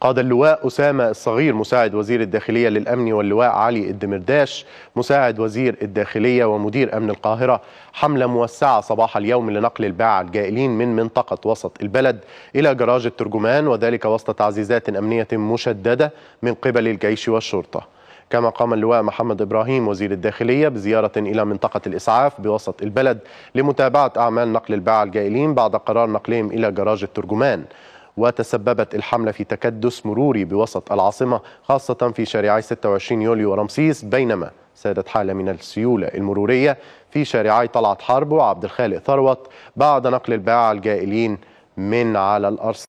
قاد اللواء أسامة الصغير مساعد وزير الداخلية للأمن واللواء علي الدمرداش مساعد وزير الداخلية ومدير أمن القاهرة حملة موسعة صباح اليوم لنقل الباعة الجائلين من منطقة وسط البلد إلى جراج الترجمان وذلك وسط تعزيزات أمنية مشددة من قبل الجيش والشرطة كما قام اللواء محمد إبراهيم وزير الداخلية بزيارة إلى منطقة الإسعاف بوسط البلد لمتابعة أعمال نقل الباعة الجائلين بعد قرار نقلهم إلى جراج الترجمان وتسببت الحملة في تكدس مروري بوسط العاصمة خاصة في شارعي 26 يوليو ورمسيس بينما سادت حالة من السيولة المرورية في شارعي طلعت حرب وعبد الخالق ثروت بعد نقل الباعة الجائلين من على الأرصفة